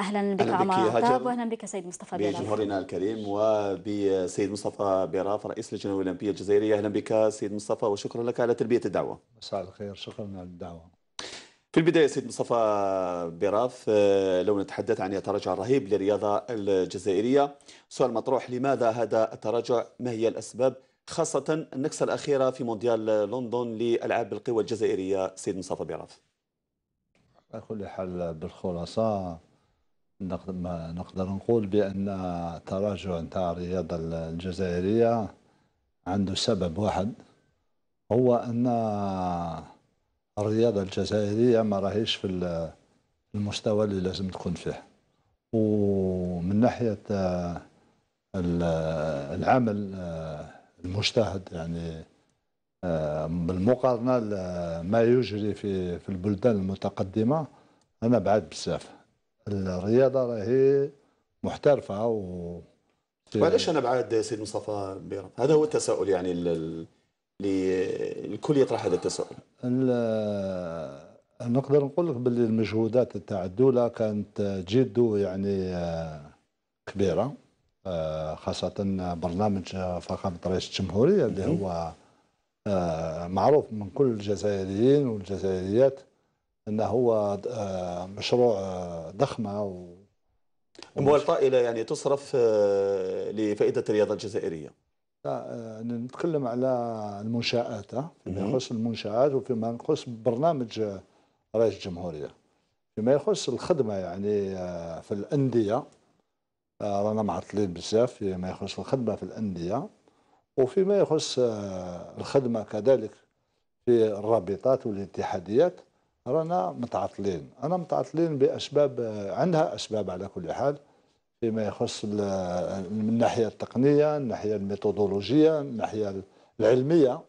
اهلا بك عمر طاب واهلا بك سيد مصطفى بيرا بجمهورنا الكريم وبسيد مصطفى بيراف رئيس اللجنه الاولمبيه الجزائريه اهلا بك سيد مصطفى وشكرا لك على تلبيه الدعوه مساء الخير شكرا على الدعوه في البداية سيد مصطفى بيراف لو نتحدث عن التراجع الرهيب للرياضة الجزائرية سؤال مطروح لماذا هذا التراجع ما هي الأسباب خاصة النكسة الأخيرة في مونديال لندن لألعاب القوى الجزائرية سيد مصطفى بيراف على كل حال بالخلاصة نقدر نقول بأن تراجع نتاع الرياضة الجزائرية عنده سبب واحد هو أن الرياضة الجزائرية ما راهيش في المستوى اللي لازم تكون فيه ومن ناحية العمل المجتهد يعني بالمقارنة ما يجري في البلدان المتقدمة أنا بعد بزاف الرياضه راهي محترفه و وعلاش انا بعاد سيد مصطفى بيرم هذا هو التساؤل يعني اللي الكل يطرح هذا التساؤل نقدر نقول لك باللي المجهودات تاع الدوله كانت جد يعني آه، كبيره آه، خاصه برنامج فخامه رئيس الجمهوريه اللي هو آه، معروف من كل الجزائريين والجزائريات انه هو آه، مشروع آه، ضخمه و اموال طائله يعني تصرف آه، لفائده الرياضه الجزائريه لا نتكلم على المنشآت فيما يخص المنشآت وفيما يخص برنامج رئيس الجمهورية فيما يخص الخدمة يعني في الأندية رانا معطلين بزاف فيما يخص الخدمة في الأندية وفيما يخص الخدمة كذلك في الرابطات والاتحاديات رانا متعطلين انا متعطلين باسباب عندها اسباب على كل حال فيما يخص من الناحيه التقنيه الناحيه الميثودولوجيه الناحيه العلميه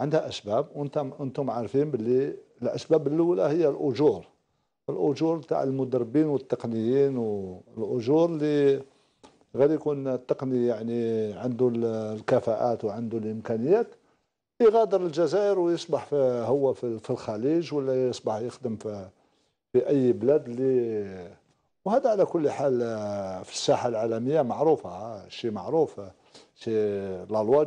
عندها اسباب وانتم انتم عارفين باللي الاسباب الاولى هي الاجور الاجور تاع المدربين والتقنيين والاجور اللي غير يكون التقني يعني عنده الكفاءات وعنده الامكانيات يغادر الجزائر ويصبح في هو في الخليج ولا يصبح يخدم في في اي بلاد اللي وهذا على كل حال آه، في الساحه العالميه معروفه آه، شيء معروف سي آه، لا لوا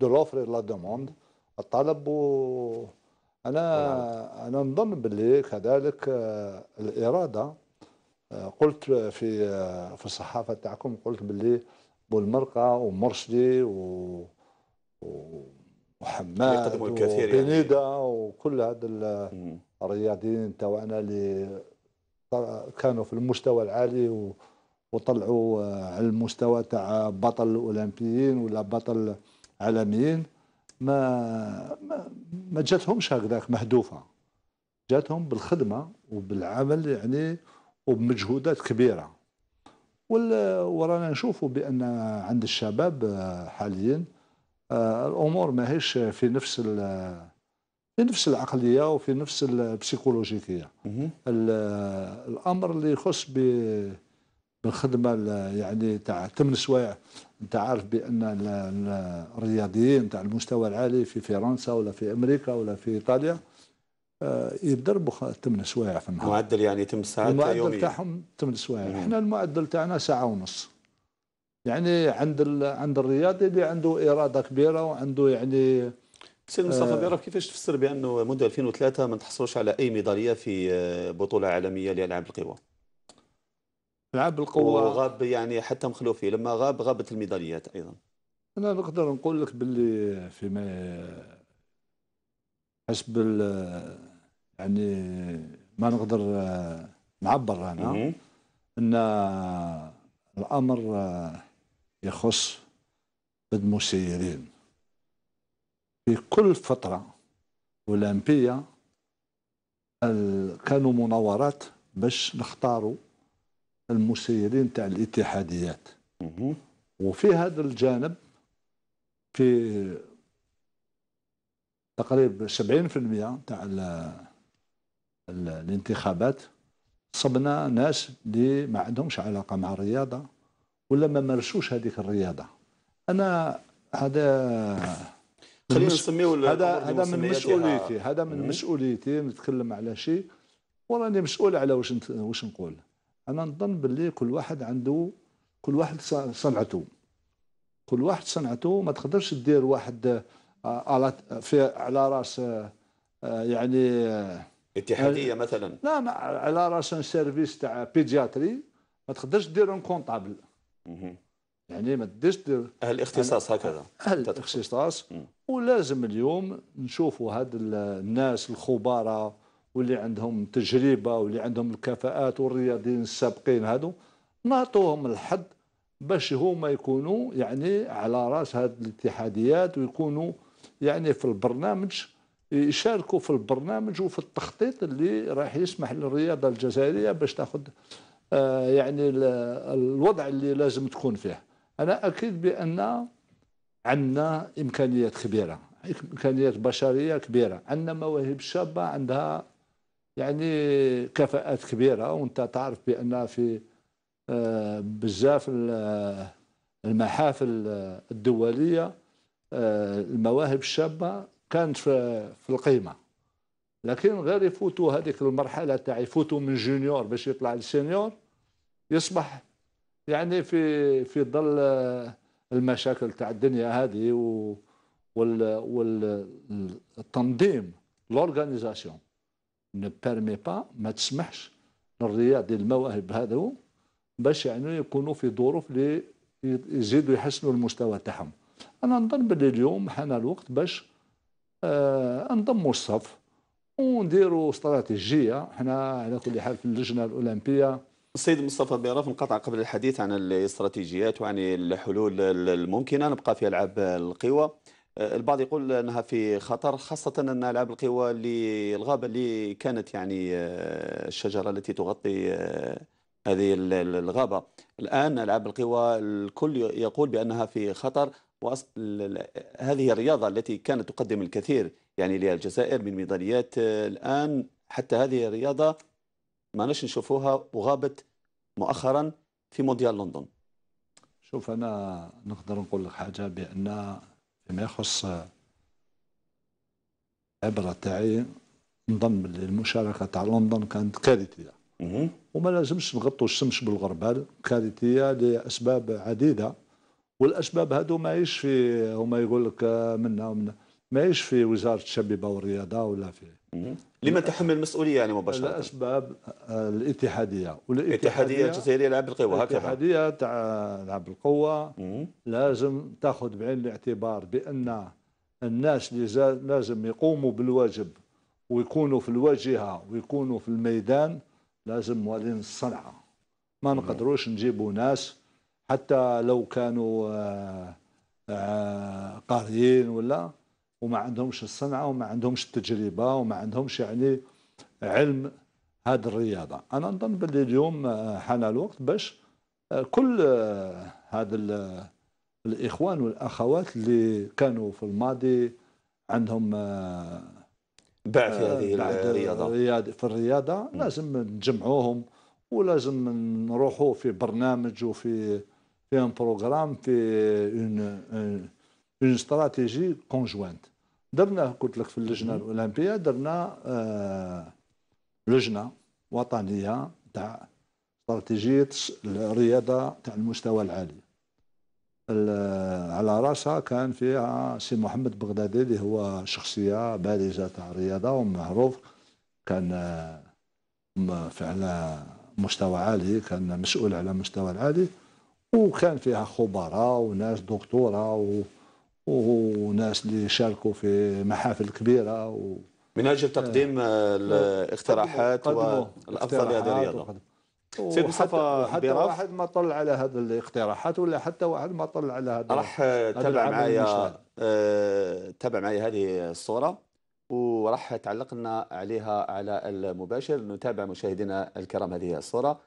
دو لوفر لا دوموند الطلب و انا انا نظن باللي كذلك الاراده قلت في في الصحافه تاعكم قلت باللي بولمرقه ومرشدي و, و... وحماد وبنيدا يعني. وكل هذا الرياضيين تاعنا اللي كانوا في المستوى العالي وطلعوا آه، على المستوى تاع بطل اولمبيين ولا بطل عالميين ما ما, ما جاتهمش هكذاك مهدوفه جاتهم بالخدمه وبالعمل يعني وبمجهودات كبيره ورانا نشوفوا بان عند الشباب آه، حاليا الامور ماهيش في نفس في نفس العقليه وفي نفس البسيكولوجيكيه الامر اللي يخص ب بالخدمه يعني تاع ثمان سوايع انت عارف بان الرياضيين تاع المستوى العالي في فرنسا ولا في امريكا ولا في ايطاليا آه، يتدربوا ثمان سوايع في النهار المعدل يعني ثمان ساعات المعدل تاعهم ثمان سوايع احنا المعدل تاعنا ساعه ونص يعني عند عند الرياضي اللي عنده اراده كبيره وعنده يعني سيد مصطفى آه، بيعرف كيفاش تفسر بانه منذ 2003 ما تحصلوش على اي ميداليه في آه، بطوله عالميه لالعاب القوى العاب القوى وغاب يعني حتى مخلوفي لما غاب غابت الميداليات ايضا انا نقدر نقول لك باللي فيما حسب يعني ما نقدر آه، نعبر انا ان الامر يخص المسيرين في كل فترة أولمبية كانوا مناورات باش نختاروا المسيرين تاع الاتحاديات وفي هذا الجانب في تقريبا 70% تاع الانتخابات صبنا ناس اللي ما عندهمش علاقه مع الرياضه ولا ما مارسوش هذيك الرياضه انا هذا خلينا نسميو هذا هذا من مسؤوليتي هذا من مسؤوليتي نتكلم على شيء وراني مسؤول على واش واش نقول انا نظن باللي كل واحد عنده كل واحد صنعته كل واحد صنعته ما تقدرش دير واحد آه، على في على راس آه، يعني آه، اتحاديه مثلا لا على راس سيرفيس تاع بيدياتري ما تقدرش دير اون كونطابل يعني ما تديش اهل الاختصاص يعني هكذا اهل الاختصاص ولازم اليوم نشوفوا هاد الناس الخبراء واللي عندهم تجربه واللي عندهم الكفاءات والرياضيين السابقين هادو نعطوهم الحد باش هما يكونوا يعني على راس هاد الاتحاديات ويكونوا يعني في البرنامج يشاركوا في البرنامج وفي التخطيط اللي راح يسمح للرياضه الجزائريه باش تاخذ آه، يعني الوضع اللي لازم تكون فيه انا اكيد بان عندنا امكانيات كبيره امكانيات بشريه كبيره عندنا مواهب شابه عندها يعني كفاءات كبيره وانت تعرف بان في آه، بزاف المحافل الدوليه آه، المواهب الشابه كانت في القيمه لكن غير يفوتوا هذيك المرحله تاع يفوتوا من جونيور باش يطلع لسينيور يصبح يعني في في ظل المشاكل تاع الدنيا هذه و والتنظيم لورغانيزاسيون ne بيرمي با ما تسمحش للرياضي المواهب هذو باش يعني يكونوا في ظروف اللي يزيدوا يحسنوا المستوى تاعهم انا نظن باللي اليوم حان الوقت باش آه انضموا الصف ونديروا استراتيجيه حنا على كل حال في اللجنه الاولمبيه السيد مصطفى بيراف انقطع قبل الحديث عن الاستراتيجيات وعن الحلول الممكنه نبقى في العاب القوى البعض يقول انها في خطر خاصه ان العاب القوى اللي الغابه اللي كانت يعني الشجره التي تغطي هذه الغابه الان العاب القوى الكل يقول بانها في خطر هذه الرياضة التي كانت تقدم الكثير يعني للجزائر من ميداليات آه، الآن حتى هذه الرياضة ما نش نشوفوها وغابت مؤخرا في مونديال لندن شوف أنا نقدر نقول لك حاجة بأن فيما يخص العبرة تاعي نضم المشاركة تاع لندن كانت كارثية وما لازمش نغطوا الشمس بالغربال كارثية لأسباب عديدة والاسباب هذو ما في هما يقول لك آه، منا ومنا ما في وزاره الشبيبه والرياضه ولا في لمن تحمل المسؤوليه يعني مباشره؟ الاسباب آه، الاتحاديه والاتحاديه الجزائريه لعب القوه هكذا الاتحاديه تاع لعب القوه لازم تاخذ بعين الاعتبار بان الناس اللي لازم يقوموا بالواجب ويكونوا في الواجهه ويكونوا في الميدان لازم موالين الصنعه ما نقدروش نجيبوا ناس حتى لو كانوا آه، آه، قاريين ولا وما عندهمش الصنعه وما عندهمش التجربه وما عندهمش يعني علم هذه الرياضه انا نظن باللي اليوم آه، حان الوقت باش كل هذا الاخوان والاخوات اللي كانوا في الماضي عندهم باع في هذه الرياضه في الرياضه لازم نجمعوهم ولازم نروحوا في برنامج وفي et un programme et une, une, une stratégie conjointe درنا قلت لك في اللجنه الاولمبيه درنا آه لجنه وطنيه تاع استراتيجيه الرياضه تاع المستوى العالي على راسها كان فيها سي محمد بغدادي اللي هو شخصيه بارزه تاع الرياضه ومعروف كان آه، فعلا مستوى عالي كان مسؤول على مستوى العالي وكان فيها خبراء وناس دكتوره و... وناس اللي شاركوا في محافل كبيره و... من اجل تقديم آه الاقتراحات والافضل لهذه الرياضه سيد مصطفى حتى واحد ما طل على هذه الاقتراحات ولا حتى واحد ما طل على هذا راح تابع معايا آه تابع معايا هذه الصوره وراح تعلق لنا عليها على المباشر نتابع مشاهدينا الكرام هذه الصوره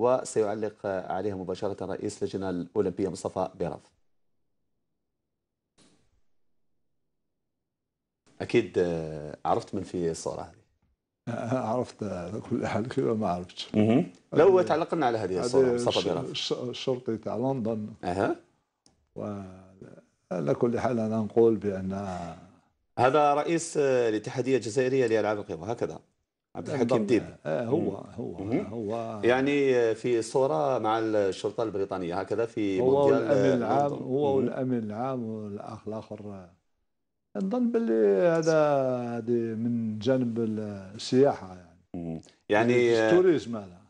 وسيعلق عليها مباشرة رئيس اللجنة الأولمبية مصطفى بيرض أكيد آه، عرفت من في الصورة هذه آه، عرفت على آه، كل حال كذا ما عرفتش لو تعلقنا على هذه الصورة مصطفى بيرض الشرطي تاع لندن أها على كل حال أنا نقول بأن هذا رئيس الاتحادية الجزائرية لألعاب القوى هكذا عبد الحكيم ديب آه هو هو مم. هو يعني في صوره مع الشرطه البريطانيه هكذا في هو آه، الامن العام هو الامن العام والاخ الاخر نظن باللي هذا هذه من جانب السياحه يعني يعني, يعني آه، التوريزم هذا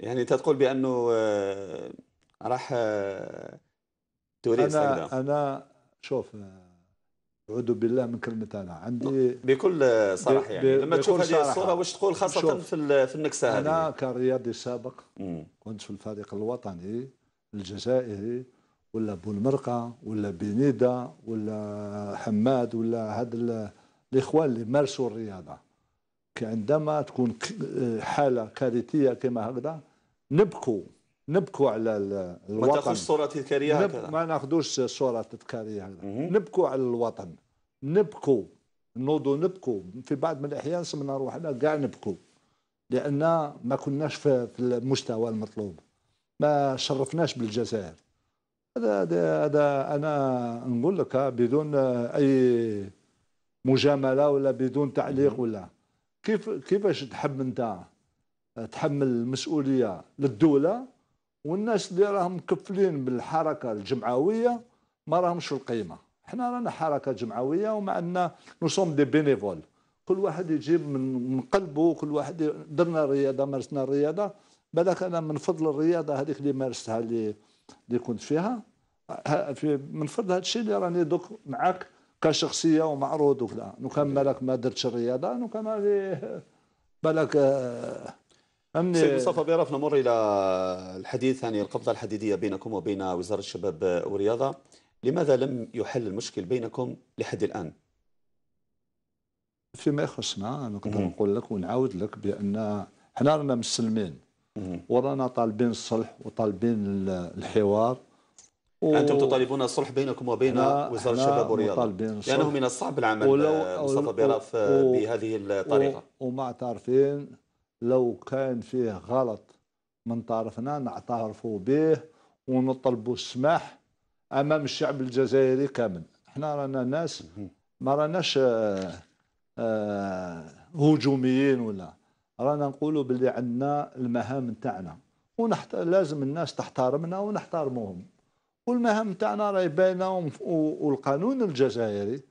يعني تقول بانه آه، راح توريست انا انا شوف اعوذ بالله من كلمه انا عندي بكل صراحه يعني لما تشوف هذه الصوره واش تقول خاصه في في النكسه انا كرياضي سابق مم. كنت في الفريق الوطني الجزائري ولا بولمرقه ولا بنيدا ولا حماد ولا هاد الاخوان اللي مارسوا الرياضه عندما تكون حاله كارثيه كما هكذا نبكوا نبكوا على الوطن ما تاخذش صوره تذكاريه هكذا ما ناخذوش صوره تذكاريه هكذا نبكوا على الوطن نبكوا نوضوا نبكوا في بعض من الاحيان سمنا روحنا كاع نبكوا لان ما كناش في المستوى المطلوب ما شرفناش بالجزائر هذا, هذا انا نقول لك بدون اي مجامله ولا بدون تعليق ولا كيف كيفاش تحب انت تحمل المسؤوليه للدوله والناس اللي راهم مكفلين بالحركه الجمعويه ما راهمش القيمه حنا رانا حركه جمعويه وما عندنا نو سوم دي بينيفول كل واحد يجيب من قلبه كل واحد درنا الرياضه مارسنا الرياضه بالك انا من فضل الرياضه هذيك اللي مارستها اللي اللي كنت فيها في من فضل هذا الشيء اللي راني دوك معاك كشخصيه ومعروض وكذا نو كان بالك ما درتش الرياضه نو كان بالك آه، أمني... سيد مصطفى بيرف نمر إلى الحديث عن يعني القبضة الحديدية بينكم وبين وزارة الشباب والرياضة لماذا لم يحل المشكل بينكم لحد الآن؟ فيما يخصنا نقدر نقول لك ونعاود لك بأن حنا رانا مسلمين ورانا طالبين الصلح وطالبين الحوار و... انتم تطالبون الصلح بينكم وبين وزاره الشباب والرياضه لانه من الصعب العمل ولو... مصطفى بيراف و... بهذه الطريقه و... ومع لو كان فيه غلط من طرفنا نعترفوا به ونطلبوا السماح امام الشعب الجزائري كامل احنا رانا ناس ما راناش آه، آه، هجوميين ولا رانا نقولوا باللي عندنا المهام تاعنا ونحت... لازم الناس تحترمنا ونحترموهم والمهام تاعنا راهي باينه والقانون الجزائري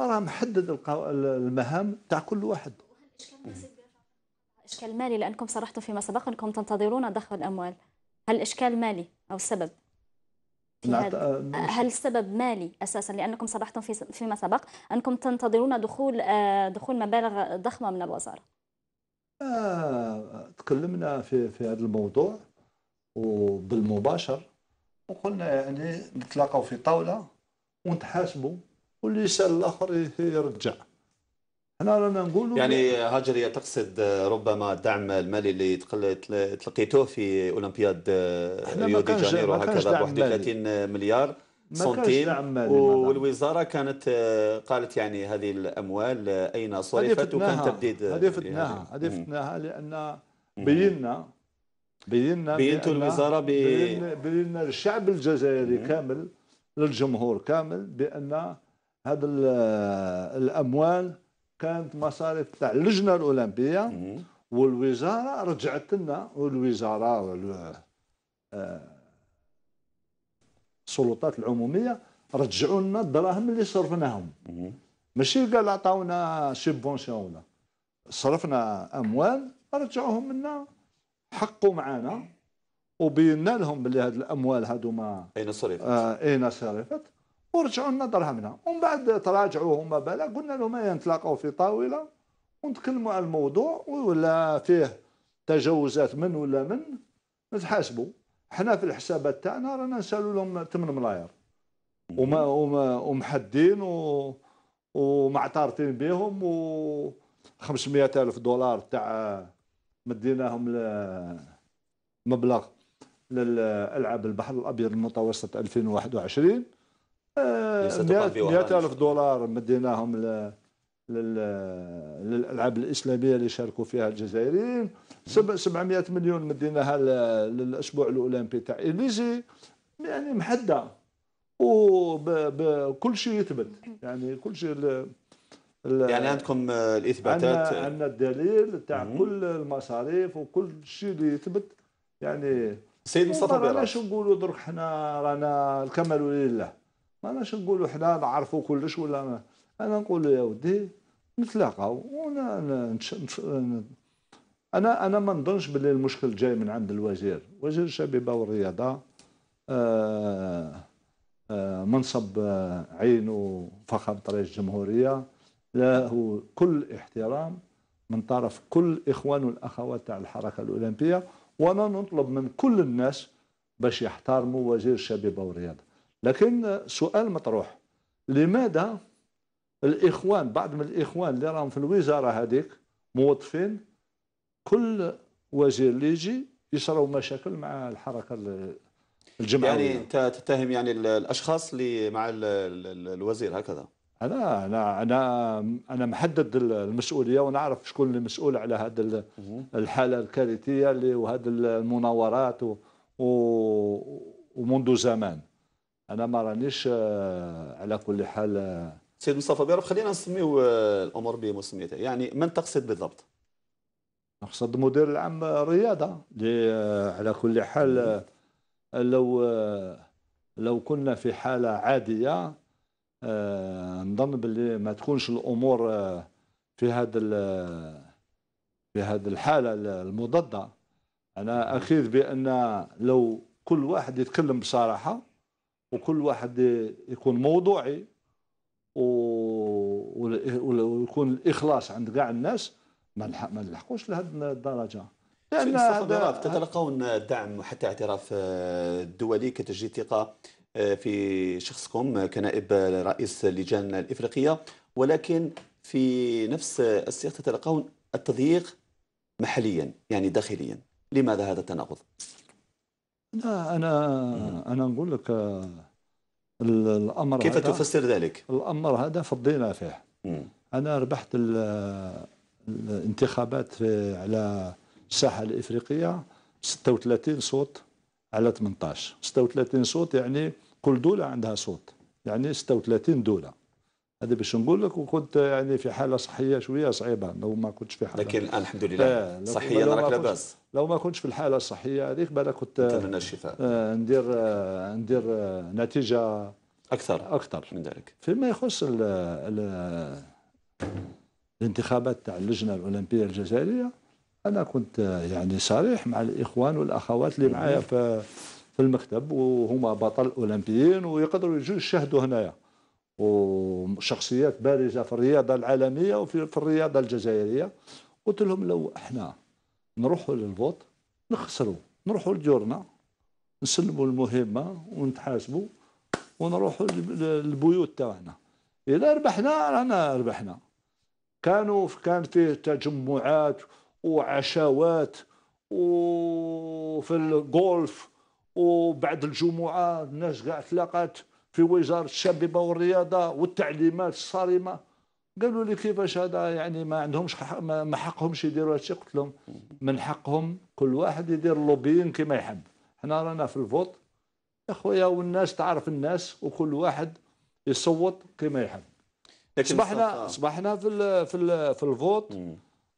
راه محدد المهام تاع كل واحد إشكال مالي لأنكم صرحتوا فيما سبق أنكم تنتظرون ضخ الأموال هل إشكال مالي أو سبب آه، هل السبب مالي اساسا لانكم صرحتم في فيما سبق انكم تنتظرون دخول آه، دخول مبالغ ضخمه من الوزاره آه، تكلمنا في في هذا الموضوع وبالمباشر وقلنا يعني نتلاقاو في طاوله ونتحاسبوا واللي يسال الاخر يرجع احنا رانا نقولوا يعني هاجر هي تقصد آه، ربما الدعم المالي اللي تلقيتوه في اولمبياد آه، ريو دي جانيرو هكذا ب 31 مليار سنتيم والوزاره كانت آه، قالت يعني هذه الاموال اين صرفت وكان تبديد هذه يعني فتناها هذه فتناها لان بينا بينا بينتوا الوزاره ب بينا للشعب الجزائري كامل للجمهور كامل بان هذا الاموال كانت مصاريف تاع اللجنه الاولمبيه والوزاره رجعت لنا والوزاره آه، السلطات العموميه رجعوا لنا الدراهم اللي صرفناهم ماشي قال عطاونا سيبونسيون ولا صرفنا اموال رجعوهم لنا حقوا معنا وبينا لهم بلي هاد الاموال هادو ما اين صرفت؟ آه اين صرفت ورجعوا لنا درهمنا ومن بعد تراجعوا هما بلا قلنا لهم ايه نتلاقاو في طاوله ونتكلموا على الموضوع ولا فيه تجاوزات من ولا من نتحاسبوا حنا في الحسابات تاعنا رانا نسالوا لهم 8 ملاير وما وما ومحدين و ومعترفين بهم و 500 الف دولار تاع مديناهم مبلغ للالعاب البحر الابيض المتوسط 2021 100 آه، ألف دولار مديناهم للالعاب الاسلاميه اللي شاركوا فيها الجزائريين 700 مليون مديناها للاسبوع الاولمبي تاع اليزي يعني محدده وكل شيء يثبت يعني كل شيء يعني عندكم الاثباتات عندنا الدليل تاع كل المصاريف وكل شيء اللي يثبت يعني سيد مصطفى بيراش نقولوا درك حنا رانا الكمال لله ما ناش نقولوا حنا نعرفوا كلش ولا ما انا نقول يا ودي نتلاقاو وانا انا انا ما نظنش باللي المشكل جاي من عند الوزير وزير الشبيبه والرياضه آآ آه، آآ آه، منصب آه، عينه فخم طريق الجمهوريه له كل احترام من طرف كل اخوان والاخوات تاع الحركه الاولمبيه وانا نطلب من كل الناس باش يحترموا وزير الشبيبه والرياضه لكن سؤال مطروح لماذا الاخوان بعض من الاخوان اللي راهم في الوزاره هذيك موظفين كل وزير اللي يجي يصراو مشاكل مع الحركه الجمعيه يعني انت تتهم يعني الاشخاص اللي مع الوزير هكذا انا انا انا انا محدد المسؤوليه ونعرف شكون اللي مسؤول على هذا الحاله الكارثيه اللي وهذه المناورات و... و... ومنذ زمان انا ما رانيش آه، على كل حال آه، سيد مصطفى بيرف خلينا نسميو آه، الامور بمسميتها يعني من تقصد بالضبط نقصد مدير العام الرياضه على كل حال لو لو كنا في حاله عاديه نظن باللي ما تكونش الامور في هذا في هذه الحاله المضاده انا اخذ بان لو كل واحد يتكلم بصراحه وكل واحد يكون موضوعي و... ويكون الاخلاص عند كاع الناس ما ما نلحقوش لهذه الدرجه لان هذا تتلقون الدعم وحتى اعتراف آه، الدولي كتجديد ثقه آه، في شخصكم آه، كنائب رئيس اللجان الافريقيه ولكن في نفس السياق تتلقون التضييق محليا يعني داخليا لماذا هذا التناقض؟ لا انا انا نقول لك آه، الامر كيف هذا تفسر ذلك؟ الامر هذا فضينا فيه مم. انا ربحت الانتخابات في على الساحه الافريقيه 36 صوت على 18 36 صوت يعني كل دوله عندها صوت يعني 36 دوله هذا باش نقول لك وكنت يعني في حاله صحيه شويه صعيبه لو ما كنتش في حاله لكن الحمد لله آه صحيا راك لاباس لو ما كنتش في الحاله الصحيه هذيك بالك كنت نتمنى الشفاء آه ندير آه ندير آه نتيجه اكثر اكثر من ذلك فيما يخص الـ الـ الانتخابات تاع اللجنه الاولمبيه الجزائريه انا كنت آه، يعني صريح مع الاخوان والاخوات اللي معايا في في المكتب وهما بطل اولمبيين ويقدروا يجوا يشاهدوا هنايا وشخصيات بارزه في الرياضه العالميه وفي الرياضه الجزائريه قلت لهم لو احنا نروحوا للفوت نخسروا نروحوا لجورنا نسلموا المهمه ونتحاسبوا ونروحوا للبيوت تاعنا اذا ربحنا رانا ربحنا كانوا كان فيه تجمعات وعشاوات وفي الجولف وبعد الجمعه الناس قاع تلاقات في وزاره الشبيبه والرياضه والتعليمات الصارمه قالوا لي كيفاش هذا يعني ما عندهمش حق ما حقهمش يديروا هادشي قلت لهم من حقهم كل واحد يدير اللوبيين كما يحب حنا رانا في الفوت يا خويا والناس تعرف الناس وكل واحد يصوت كما يحب اصبحنا اصبحنا في الـ في الـ في الفوت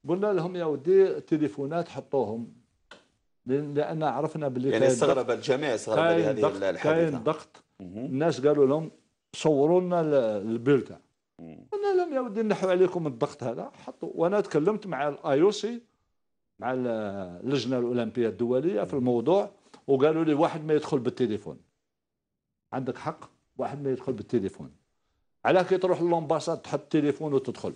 قلنا لهم يا ودي التليفونات حطوهم لان عرفنا باللي يعني استغرب الجميع استغرب هذه الحادثه كاين ضغط الناس قالوا لهم صوروا لنا البركه انا لم يودي نحو عليكم الضغط هذا حطوا وانا تكلمت مع الاي او سي مع اللجنه الاولمبيه الدوليه في الموضوع وقالوا لي واحد ما يدخل بالتليفون عندك حق واحد ما يدخل بالتليفون على كي تروح للامباساد تحط التليفون وتدخل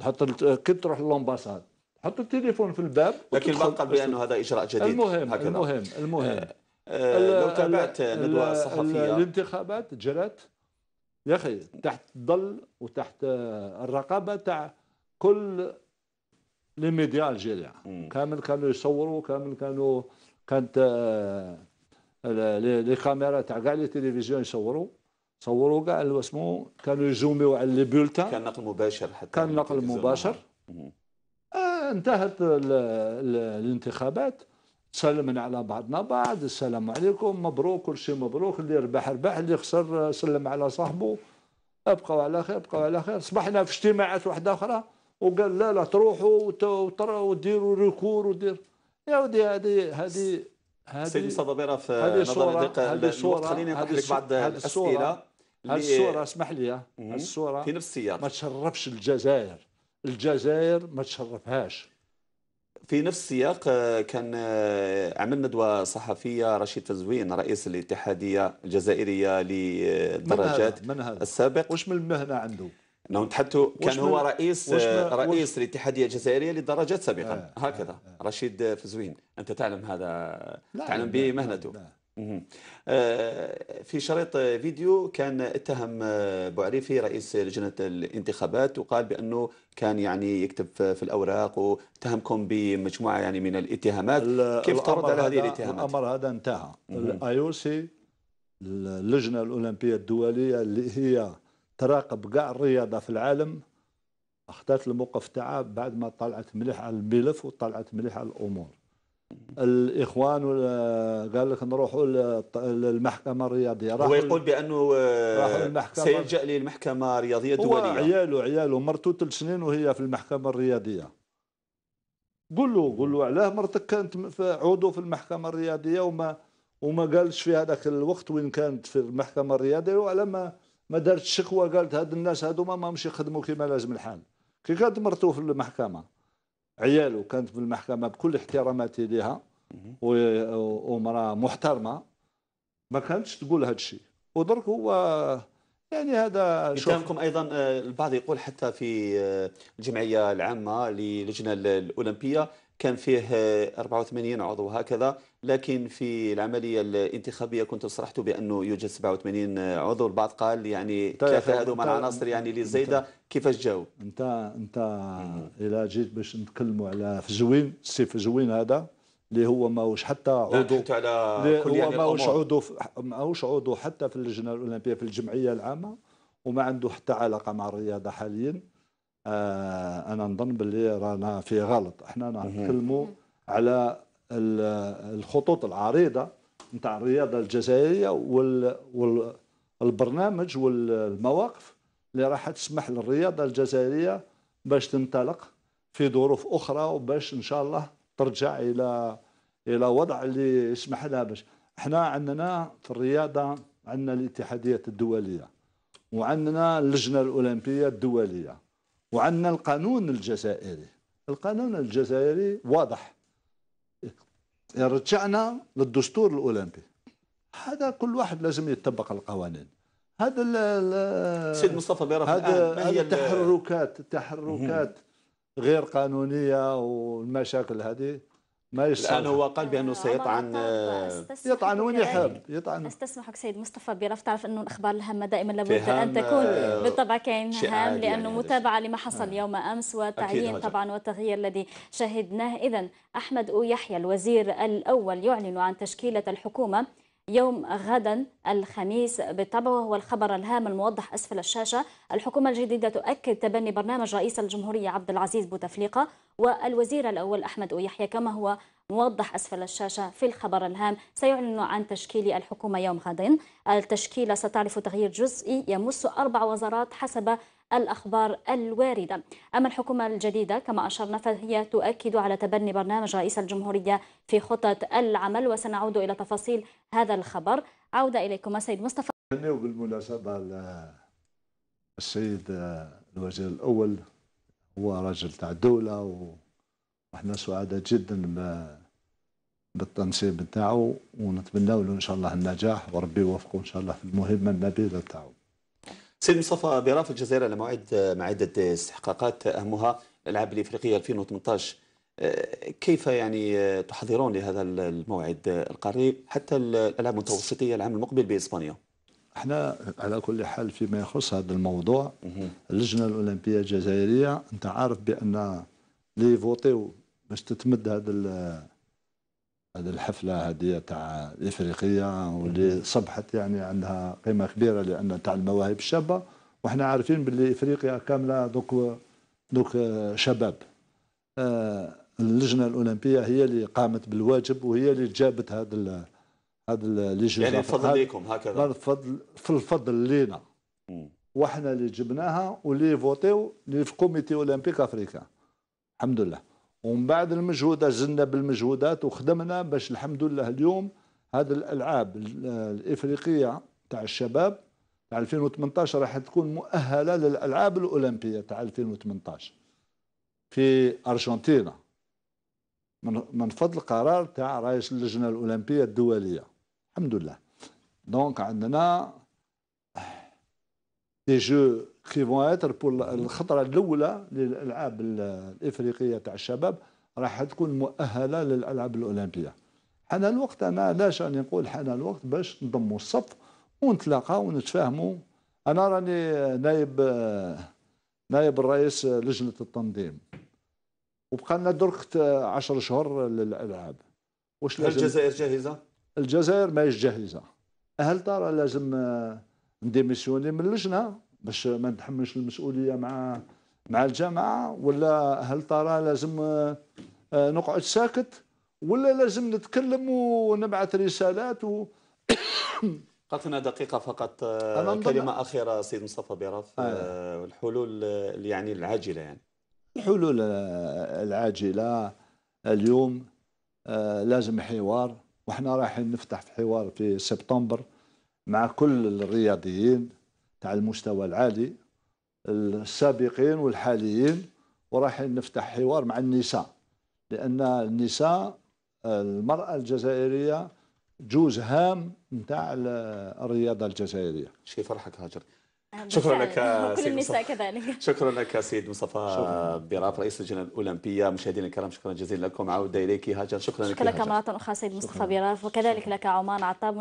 تحط كي تروح للامباساد تحط التليفون في الباب لكن بقى بانه هذا اجراء جديد المهم هكذا. المهم المهم آه، آه، لو تابعت ندوة الصحفية الانتخابات جرت يا اخي تحت ظل وتحت آه، الرقابه تاع كل لي ميديا الجيريا كامل كانوا يصوروا كامل كانوا كانت آه، لي كاميرا تاع كاع لي تلفزيون يصوروا صوروا كاع واسمو كانوا يزوميو على لي بولتان كان نقل مباشر حتى كان نقل مباشر انتهت الانتخابات سلمنا على بعضنا بعض السلام عليكم مبروك كل شيء مبروك اللي ربح ربح اللي خسر سلم على صاحبه ابقوا على خير ابقوا على خير صبحنا في اجتماعات واحده اخرى وقال لا لا تروحوا وديروا ريكور ودير يا ودي هذه هذه الصوره هذه في هذه الصوره خليني نطرح لك بعض الاسئله هذه الصورة اسمح لي الصورة في نفس السياق ما تشرفش الجزائر الجزائر ما تشرفهاش في نفس السياق آه، كان آه، عمل ندوة صحفية رشيد تزوين رئيس الاتحادية الجزائرية للدرجات من هذا؟ من هذا؟ السابق واش من المهنة عنده؟ انه نعم، تحدثوا كان هو رئيس آه، رئيس الاتحاديه الجزائريه للدرجات سابقا آه هكذا آه آه رشيد فزوين انت تعلم هذا تعلم به مهنته لا. آه، في شريط فيديو كان اتهم آه، بوعريفي رئيس لجنة الانتخابات وقال بأنه كان يعني يكتب في الأوراق واتهمكم بمجموعة يعني من الاتهامات كيف ترد على هذه الاتهامات؟ الأمر هذا انتهى سي اللجنة الأولمبية الدولية اللي هي تراقب كاع الرياضة في العالم أخذت الموقف تاعها بعد ما طلعت مليح على الملف وطلعت مليح على الأمور الاخوان آه، قال لك نروحوا آه، للمحكمه الرياضيه هو يقول بانه سيلجا للمحكمه الرياضيه الدوليه عياله عياله مرته ثلاث سنين وهي في المحكمه الرياضيه قول له قول له علاه مرتك كانت عضو في المحكمه الرياضيه وما وما قالش في هذاك الوقت وين كانت في المحكمه الرياضيه وعلى ما ما دارت شكوى قالت هاد الناس هادو ما ماهمش يخدموا كما لازم الحال كي كانت مرته في المحكمه عياله كانت بالمحكمه بكل احتراماتي لها ومراه محترمه ما كانتش تقول هذا الشيء ودرك هو يعني هذا كلامكم ايضا آه، البعض يقول حتى في آه، الجمعيه العامه للجنه الاولمبيه كان فيه 84 عضو هكذا لكن في العملية الانتخابية كنت صرحت بأنه يوجد 87 عضو البعض قال يعني ثلاثة طيب، طيب، هذو مع طيب، العناصر يعني اللي زايدة كيفاش انت انت الى جيت باش نتكلموا على فجوين سي فجوين هذا اللي هو ماهوش حتى عضو حتى على كل هو يعني ماهوش عضو ماهوش عضو حتى في اللجنه الاولمبيه في الجمعيه العامه وما عنده حتى علاقه مع الرياضه حاليا آه انا نظن باللي رانا في غلط احنا نتكلموا على الخطوط العريضه نتاع الرياضه الجزائريه والبرنامج والمواقف اللي راح تسمح للرياضه الجزائريه باش تنطلق في ظروف اخرى وباش ان شاء الله ترجع الى الى وضع اللي يسمح لها باش احنا عندنا في الرياضه عندنا الاتحاديات الدوليه وعندنا اللجنه الاولمبيه الدوليه وعندنا القانون الجزائري القانون الجزائري واضح رجعنا للدستور الاولمبي هذا كل واحد لازم يتطبق القوانين هذا ال سيد مصطفى بيرف هذا هي التحركات التحركات غير قانونيه والمشاكل هذه ما الان هو قال بانه سيطعن آه، يطعن وين يحب يطعن استسمحك سيد مصطفى برفع تعرف انه الاخبار الهامه دائما لابد ان تكون آه، بالطبع كاين هام لانه يعني، متابعه لما حصل آه. يوم امس وتعيين طبعا والتغيير الذي شهدناه اذا احمد او يحيى الوزير الاول يعلن عن تشكيله الحكومه يوم غدا الخميس بالطبع وهو الخبر الهام الموضح أسفل الشاشة الحكومة الجديدة تؤكد تبني برنامج رئيس الجمهورية عبد العزيز بوتفليقة والوزير الأول أحمد يحيى كما هو موضح أسفل الشاشة في الخبر الهام سيعلن عن تشكيل الحكومة يوم غد التشكيلة ستعرف تغيير جزئي يمس أربع وزارات حسب الأخبار الواردة أما الحكومة الجديدة كما أشرنا فهي تؤكد على تبني برنامج رئيس الجمهورية في خطة العمل وسنعود إلى تفاصيل هذا الخبر عودة إليكم السيد مصطفى بالمناسبة السيد الوزير الأول هو رجل تاع الدولة ونحن سعداء جدا بالتنصيب نتاعو ونتمنى له إن شاء الله النجاح وربي يوفقه إن شاء الله في المهمة النبيلة نتاعو سيد مصطفى ظراف الجزائر على موعد مع عدة استحقاقات أهمها الألعاب الإفريقية 2018 آه، كيف يعني آه، تحضرون لهذا الموعد القريب حتى الألعاب المتوسطية العام المقبل بإسبانيا احنا على كل حال فيما يخص هذا الموضوع اللجنه الاولمبيه الجزائريه انت عارف بان لي فوتيو باش تتمد هذا هذه الحفله هذه تاع الافريقيه واللي صبحت يعني عندها قيمه كبيره لان تاع المواهب الشابه وحنا عارفين باللي افريقيا كامله دوك دوك شباب آه، اللجنه الاولمبيه هي اللي قامت بالواجب وهي اللي جابت هذا هذا اللي يعني الفضل ليكم هكذا الفضل في الفضل لينا وحنا اللي جبناها واللي فوتيو اللي في كوميتي اولمبيك افريكا الحمد لله ومن بعد المجهودات زلنا بالمجهودات وخدمنا باش الحمد لله اليوم هذه الألعاب الإفريقية تاع الشباب تاع 2018 راح تكون مؤهلة للألعاب الأولمبية تاع 2018 في أرجنتينا من من فضل قرار تاع رئيس اللجنة الأولمبية الدولية الحمد لله دونك عندنا دي جو كي فون اتر بور الخطره الاولى للالعاب الافريقيه تاع الشباب راح تكون مؤهله للالعاب الاولمبيه حان الوقت انا علاش راني نقول حان الوقت باش نضموا الصف ونتلاقاو ونتفاهموا انا راني نائب نائب الرئيس لجنه التنظيم وبقى لنا درك 10 شهور للالعاب واش الجزائر جاهزه؟ الجزائر ماهيش جاهزه هل ترى لازم نديميسيوني من اللجنه باش ما نتحملش المسؤوليه مع مع الجامعه ولا هل ترى لازم آه، نقعد ساكت ولا لازم نتكلم ونبعث رسالات و قطنا دقيقة فقط آه، كلمة أخيرة سيد مصطفى بيرف آه. آه، الحلول يعني العاجلة يعني الحلول العاجلة اليوم لازم حوار وحنا رايحين نفتح في حوار في سبتمبر مع كل الرياضيين تاع المستوى العالي السابقين والحاليين وراح نفتح حوار مع النساء لان النساء المراه الجزائريه جوز هام نتاع الرياضه الجزائريه شي فرحك هاجر آه، آه، شكرا لك سيد مصطفى كذلك شكرا لك سيد مصطفى بيراف رئيس اللجنه الاولمبيه مشاهدينا الكرام شكرا جزيلا لكم عوده اليك هاجر شكرا, شكرا لك, لك مره اخرى سيد مصطفى بيراف وكذلك لك عمان عطاب